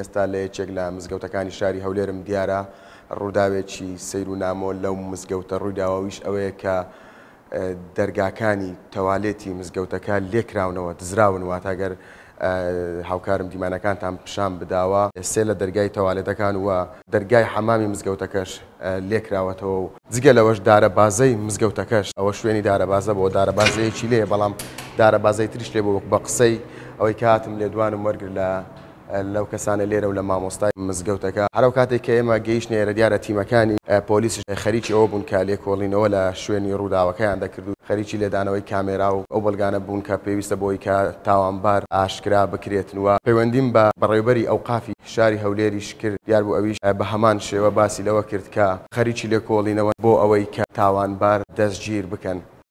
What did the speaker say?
ئێستا لە یەکێک لە مزگەوتەکانی شاری هەولێرم دیارە ڕووداوێکی سیر و نامۆ لەو مزگەوتە ڕوویداوەویش ئەوەیە کە دەرگاکانی تەوالێتی مزگەوتەکە لێکراونەوە دزراون واتاگەر هاوکارم دیمانەکانتان پیشان بداوە سێ لە دەرگای تەوالێتەکان وە دەرگای حەمامی مزگەوتەکەش لێکراوەتەوە و جگە لەوەش دارەبازەی مزگەوتەکەش ئەوە شوێنی دارەبازە بۆ دارەبازەیەکی لێ بەڵام دارەبازەی تریش لێ بۆ بە قسەی ئەوەی کاتم لێدوانم وەرگر لە لەو کەسانە لێرە و لە مامۆستای مزگەوتەکە هەرو کاتێک کە ئێمە گەیشتنە ێرە دیارە تیمەکانی پۆلیسی خەریکی ئەوە بوون کە لێکۆڵینەوە لە شوێنی ڕووداوەکەیان دەکرد و خەریکی لێدانەوەی کامێرا و ئەو بەلگانە بوون کە پێویستە بۆی کە تاوانبار ئاشکرا بکرێتنەوە پەیوەندیم بە بەڕێبەری ئەو قافی شاری هەولێریش کرد دیار بوو ئەویش بە هەمان شێوە باسی لەوە کرد کە خەریکی لێکۆڵینەوە بۆ ئەوەی کە تاوانبار دەستگیر بکەن